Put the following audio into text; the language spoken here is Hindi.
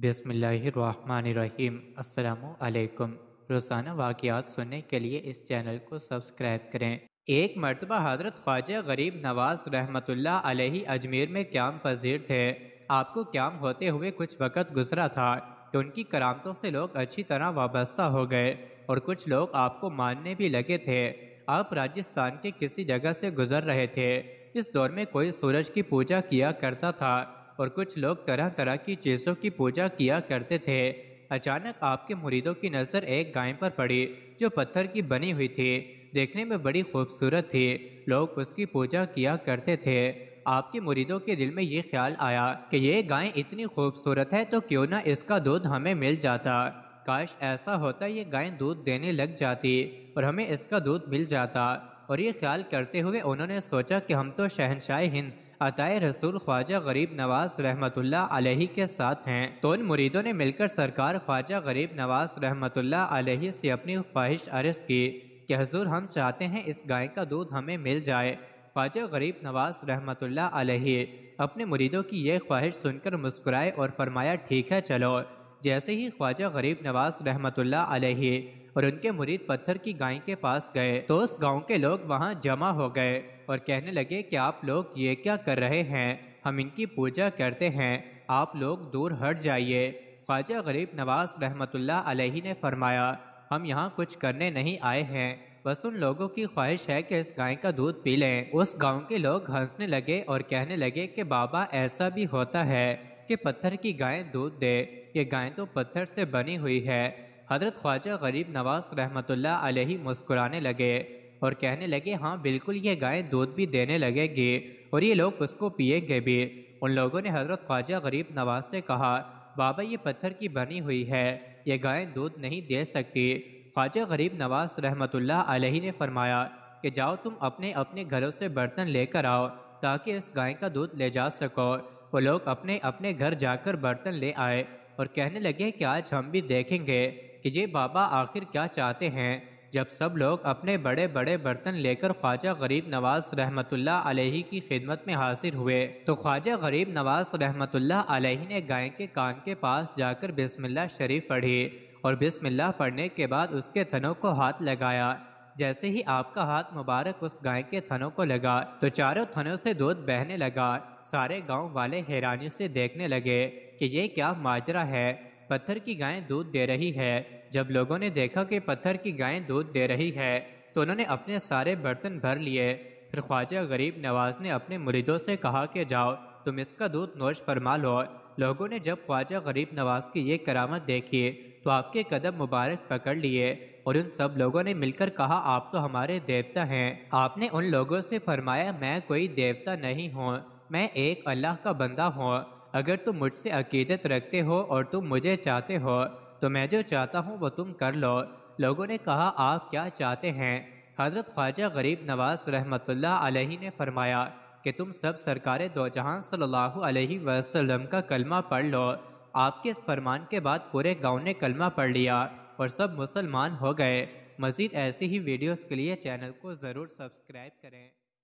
बिसमीम् रोज़ाना वाकियात सुनने के लिए इस चैनल को सब्सक्राइब करें एक मरतबा हजरत ख्वाजा गरीब नवाज रहमतुल्ला अलैहि अजमेर में क्याम पजीर थे आपको क्याम होते हुए कुछ वक़्त गुजरा था कि तो उनकी करामतों से लोग अच्छी तरह वाबस्ता हो गए और कुछ लोग आपको मानने भी लगे थे आप राजस्थान के किसी जगह से गुजर रहे थे इस दौर में कोई सूरज की पूजा किया करता था और कुछ लोग तरह तरह की चीज़ों की पूजा किया करते थे अचानक आपके मुरीदों की नज़र एक गाय पर पड़ी जो पत्थर की बनी हुई थी देखने में बड़ी खूबसूरत थी लोग उसकी पूजा किया करते थे आपके मुरीदों के दिल में ये ख्याल आया कि ये गाय इतनी खूबसूरत है तो क्यों ना इसका दूध हमें मिल जाता काश ऐसा होता ये गाय दूध देने लग जाती और हमें इसका दूध मिल जाता और ये ख्याल करते हुए उन्होंने सोचा कि हम तो शहनशाह हिंद अतए रसूल ख्वाजा गरीब नवाज रहमतुल्ला अलही के साथ हैं तो उन मुरीदों ने मिलकर सरकार ख्वाजा गरीब नवाज रहमतुल्ला अलही से अपनी ख्वाहिश अर्ज की कि हजूर हम चाहते हैं इस गाय का दूध हमें मिल जाए ख्वाजा गरीब नवाज रहमतुल्ला अलही अपने मुरीदों की यह ख्वाहिश सुनकर मुस्कुराए और फरमाया ठीक है चलो जैसे ही ख्वाजा गरीब नवाज रहमतुल्ला और उनके मुरीद पत्थर की गाय के पास गए तो उस गाँव के लोग वहाँ जमा हो गए और कहने लगे कि आप लोग ये क्या कर रहे हैं हम इनकी पूजा करते हैं आप लोग दूर हट जाइए ख्वाजा गरीब नवाज रहमतुल्ला अलैहि ने फरमाया हम यहाँ कुछ करने नहीं आए हैं बस उन लोगों की ख्वाहिश है कि इस गाय का दूध पी लें उस गांव के लोग हंसने लगे और कहने लगे कि बाबा ऐसा भी होता है कि पत्थर की गाय दूध दे ये गाय तो पत्थर से बनी हुई है हजरत ख्वाजा गरीब नवाज रहमतुल्लाह अलही मुस्कुराने लगे और कहने लगे हाँ बिल्कुल ये गाय दूध भी देने लगेगी और ये लोग उसको पिएंगे भी उन लोगों ने हजरत ख्वाजा गरीब नवाज से कहा बाबा ये पत्थर की बनी हुई है ये गाय दूध नहीं दे सकती ख्वाजा गरीब नवाज रहमतुल्लाह अलही ने फरमाया कि जाओ तुम अपने अपने घरों से बर्तन लेकर आओ ताकि इस गाय का दूध ले जा सको वो लोग अपने अपने घर जाकर बर्तन ले आए और कहने लगे कि आज हम भी देखेंगे कि ये बाबा आखिर क्या चाहते हैं जब सब लोग अपने बड़े बड़े बर्तन लेकर ख्वाजा गरीब नवाज रहमतुल्ला की खिदमत में हाजिर हुए तो ख्वाजा गरीब नवाज रहमतुल्ला ने गाय के कान के पास जाकर बिस्मिल्लाह शरीफ पढ़ी और बिस्मिल्लाह पढ़ने के बाद उसके थनों को हाथ लगाया जैसे ही आपका हाथ मुबारक उस गाय के थनों को लगा तो चारों थनों से दूध बहने लगा सारे गाँव वाले हैरानी से देखने लगे कि ये क्या माजरा है पत्थर की गाय दूध दे रही है जब लोगों ने देखा कि पत्थर की गायें दूध दे रही है तो उन्होंने अपने सारे बर्तन भर लिए फिर ख्वाजा गरीब नवाज ने अपने मुरीदों से कहा कि जाओ तुम इसका दूध नोश फरमा लो लोगों ने जब ख्वाजा गरीब नवाज की ये करामत देखी तो आपके कदम मुबारक पकड़ लिए और उन सब लोगों ने मिलकर कहा आप तो हमारे देवता हैं आपने उन लोगों से फरमाया मैं कोई देवता नहीं हूँ मैं एक अल्लाह का बंदा हूँ अगर तुम मुझसे अकीदत रखते हो और तुम मुझे चाहते हो तो मैं जो चाहता हूँ वो तुम कर लो लोगों ने कहा आप क्या चाहते हैं हजरत ख्वाजा गरीब नवाज रहमतुल्लाह अलैहि ने फरमाया कि तुम सब सरकार दो जहाँ सल्लल्लाहु अलैहि वसल्लम का कलमा पढ़ लो आपके इस फरमान के बाद पूरे गांव ने कलमा पढ़ लिया और सब मुसलमान हो गए मज़ीद ऐसी ही वीडियोस के लिए चैनल को ज़रूर सब्सक्राइब करें